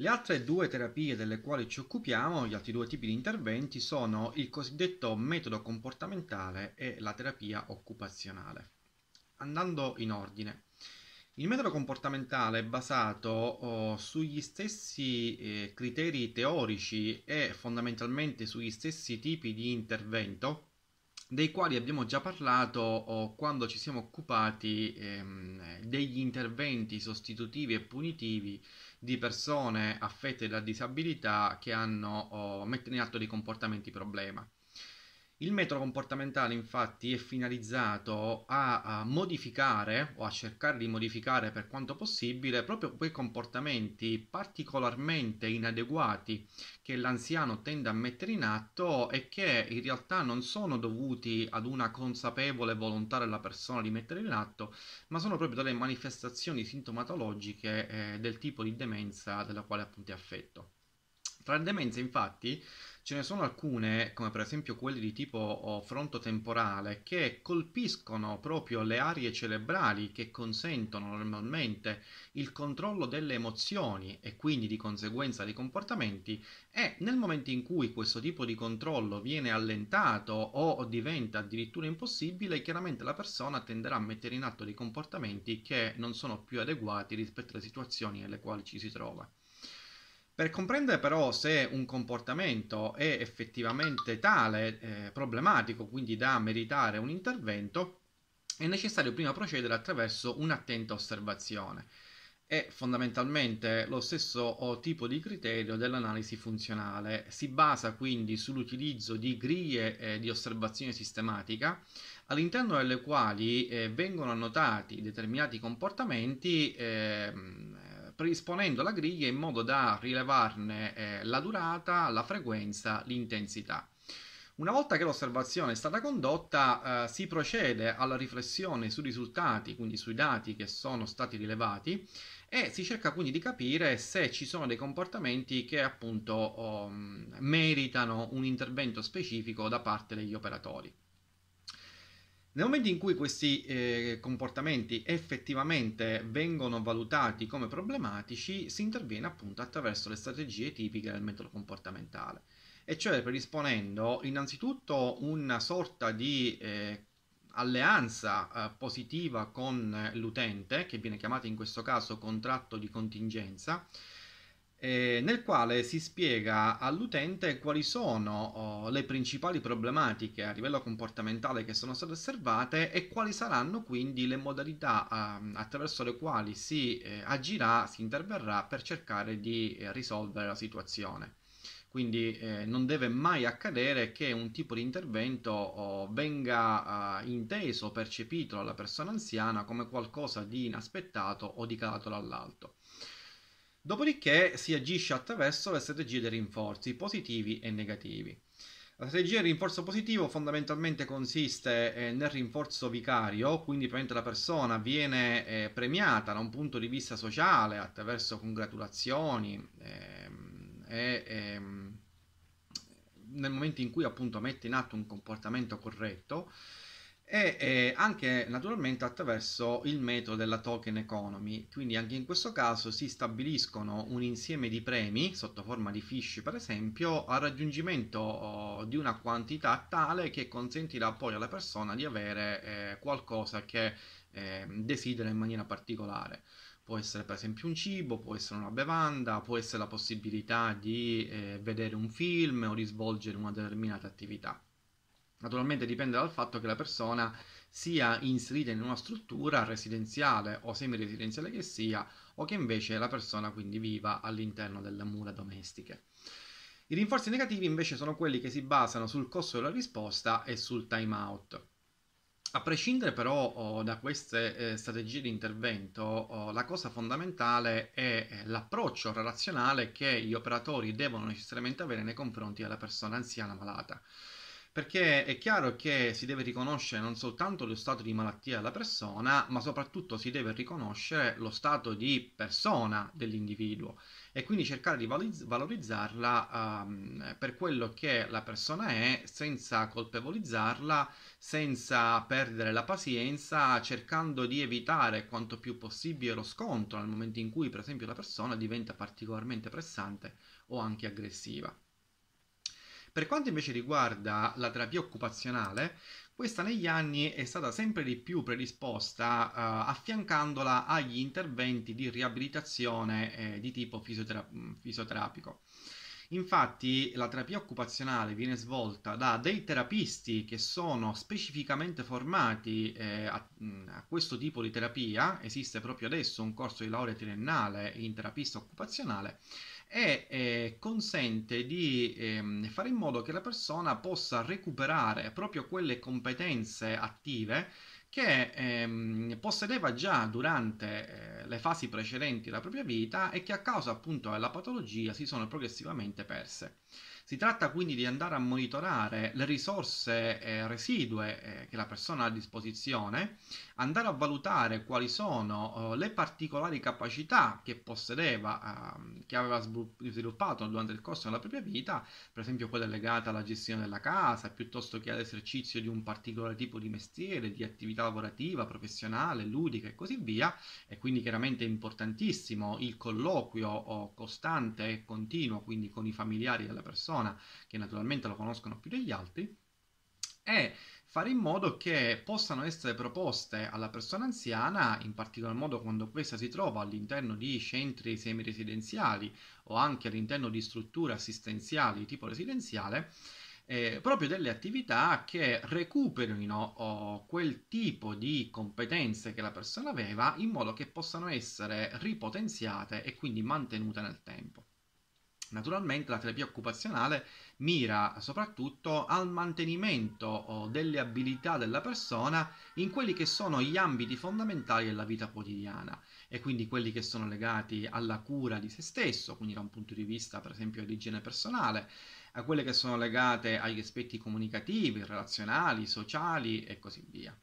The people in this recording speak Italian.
Le altre due terapie delle quali ci occupiamo, gli altri due tipi di interventi, sono il cosiddetto metodo comportamentale e la terapia occupazionale. Andando in ordine, il metodo comportamentale è basato oh, sugli stessi eh, criteri teorici e fondamentalmente sugli stessi tipi di intervento dei quali abbiamo già parlato quando ci siamo occupati ehm, degli interventi sostitutivi e punitivi di persone affette da disabilità che hanno, oh, mettono in atto dei comportamenti problema. Il metodo comportamentale infatti è finalizzato a, a, modificare o a cercare di modificare per quanto possibile proprio quei comportamenti particolarmente inadeguati che l'anziano tende a mettere in atto e che in realtà non sono dovuti ad una consapevole volontà della persona di mettere in atto, ma sono proprio delle manifestazioni sintomatologiche eh, del tipo di demenza della quale appunto è affetto. Tra le demenze infatti Ce ne sono alcune, come per esempio quelli di tipo oh, frontotemporale, che colpiscono proprio le aree cerebrali che consentono normalmente il controllo delle emozioni e quindi di conseguenza dei comportamenti e nel momento in cui questo tipo di controllo viene allentato o diventa addirittura impossibile, chiaramente la persona tenderà a mettere in atto dei comportamenti che non sono più adeguati rispetto alle situazioni nelle quali ci si trova. Per comprendere però se un comportamento è effettivamente tale, eh, problematico, quindi da meritare un intervento, è necessario prima procedere attraverso un'attenta osservazione. È fondamentalmente lo stesso tipo di criterio dell'analisi funzionale. Si basa quindi sull'utilizzo di griglie eh, di osservazione sistematica all'interno delle quali eh, vengono annotati determinati comportamenti eh, predisponendo la griglia in modo da rilevarne eh, la durata, la frequenza, l'intensità. Una volta che l'osservazione è stata condotta, eh, si procede alla riflessione sui risultati, quindi sui dati che sono stati rilevati e si cerca quindi di capire se ci sono dei comportamenti che appunto oh, meritano un intervento specifico da parte degli operatori. Nel momento in cui questi eh, comportamenti effettivamente vengono valutati come problematici, si interviene appunto attraverso le strategie tipiche del metodo comportamentale, e cioè predisponendo innanzitutto una sorta di eh, alleanza eh, positiva con l'utente, che viene chiamata in questo caso contratto di contingenza, eh, nel quale si spiega all'utente quali sono oh, le principali problematiche a livello comportamentale che sono state osservate e quali saranno quindi le modalità eh, attraverso le quali si eh, agirà, si interverrà per cercare di eh, risolvere la situazione. Quindi eh, non deve mai accadere che un tipo di intervento oh, venga ah, inteso, percepito dalla persona anziana come qualcosa di inaspettato o di calato dall'alto. Dopodiché si agisce attraverso le strategie dei rinforzi positivi e negativi. La strategia di rinforzo positivo fondamentalmente consiste eh, nel rinforzo vicario, quindi la persona viene eh, premiata da un punto di vista sociale attraverso congratulazioni ehm, e ehm, nel momento in cui appunto mette in atto un comportamento corretto e eh, anche naturalmente attraverso il metodo della token economy quindi anche in questo caso si stabiliscono un insieme di premi sotto forma di fish per esempio al raggiungimento oh, di una quantità tale che consentirà poi alla persona di avere eh, qualcosa che eh, desidera in maniera particolare può essere per esempio un cibo, può essere una bevanda, può essere la possibilità di eh, vedere un film o di svolgere una determinata attività Naturalmente dipende dal fatto che la persona sia inserita in una struttura residenziale o semi-residenziale che sia, o che invece la persona quindi viva all'interno delle mura domestiche. I rinforzi negativi invece sono quelli che si basano sul costo della risposta e sul time out. A prescindere però oh, da queste eh, strategie di intervento, oh, la cosa fondamentale è eh, l'approccio relazionale che gli operatori devono necessariamente avere nei confronti della persona anziana malata perché è chiaro che si deve riconoscere non soltanto lo stato di malattia della persona, ma soprattutto si deve riconoscere lo stato di persona dell'individuo e quindi cercare di valorizzarla um, per quello che la persona è senza colpevolizzarla, senza perdere la pazienza, cercando di evitare quanto più possibile lo scontro nel momento in cui per esempio la persona diventa particolarmente pressante o anche aggressiva. Per quanto invece riguarda la terapia occupazionale, questa negli anni è stata sempre di più predisposta eh, affiancandola agli interventi di riabilitazione eh, di tipo fisiotera- fisioterapico. Infatti la terapia occupazionale viene svolta da dei terapisti che sono specificamente formati eh, a, a, questo tipo di terapia, esiste proprio adesso un corso di laurea triennale in terapista occupazionale e eh, consente di eh, fare in modo che la persona possa recuperare proprio quelle competenze attive che ehm, possedeva già durante eh, le fasi precedenti la propria vita e che a causa appunto della patologia si sono progressivamente perse. Si tratta quindi di andare a monitorare le risorse eh, residue eh, che la persona ha a disposizione, andare a valutare quali sono eh, le particolari capacità che possedeva, ehm, che aveva sviluppato durante il corso della propria vita, per esempio quelle legate alla gestione della casa, piuttosto che all'esercizio di un particolare tipo di mestiere, di attività lavorativa, professionale, ludica e così via. E quindi chiaramente è importantissimo il colloquio oh, costante e continuo, quindi con i familiari della persona persona, che naturalmente lo conoscono più degli altri, e fare in modo che possano essere proposte alla persona anziana, in particolar modo quando questa si trova all'interno di centri semiresidenziali o anche all'interno di strutture assistenziali tipo residenziale, eh, proprio delle attività che recuperino oh, quel tipo di competenze che la persona aveva in modo che possano essere ripotenziate e quindi mantenute nel tempo. Naturalmente la terapia occupazionale mira soprattutto al mantenimento delle abilità della persona in quelli che sono gli ambiti fondamentali della vita quotidiana e quindi quelli che sono legati alla cura di se stesso, quindi da un punto di vista per esempio dell'igiene personale, a quelle che sono legate agli aspetti comunicativi, relazionali, sociali e così via.